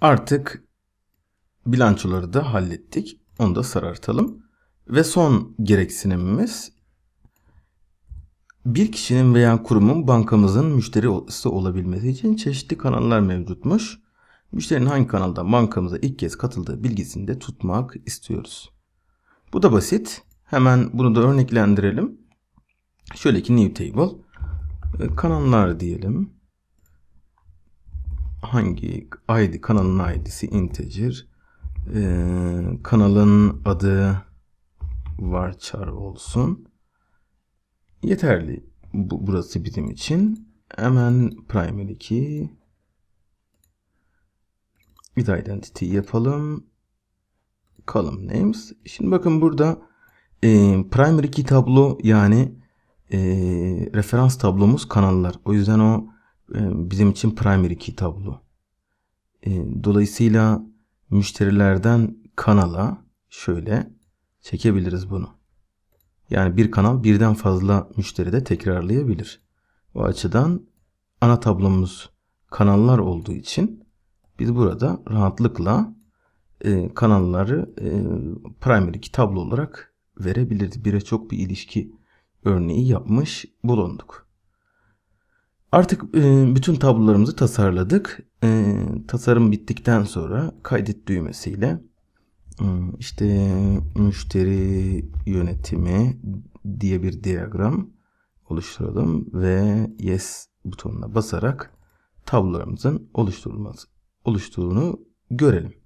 Artık bilançoları da hallettik. Onu da sarartalım. Ve son gereksinimimiz bir kişinin veya kurumun bankamızın müşterisi olabilmesi için çeşitli kanallar mevcutmuş. Müşterinin hangi kanaldan bankamıza ilk kez katıldığı bilgisini de tutmak istiyoruz. Bu da basit. Hemen bunu da örneklendirelim. Şöyle ki new table e, kanallar diyelim hangi ID kanalın ID'si integer ee, kanalın adı varchar olsun yeterli bu, burası bizim için hemen primary key with identity yapalım column names şimdi bakın burada e, primary key tablo yani e, referans tablomuz kanallar o yüzden o e, bizim için primary key tablo. E, dolayısıyla müşterilerden kanala şöyle çekebiliriz bunu. Yani bir kanal birden fazla müşteri de tekrarlayabilir. O açıdan ana tablomuz kanallar olduğu için biz burada rahatlıkla e, kanalları primary key tablo olarak verebiliriz. Bire çok bir ilişki örneği yapmış bulunduk. Artık e, bütün tablolarımızı tasarladık. E, tasarım bittikten sonra kaydet düğmesiyle e, işte müşteri yönetimi diye bir diyagram oluşturalım ve yes butonuna basarak tablolarımızın oluşturulması oluştuğunu görelim.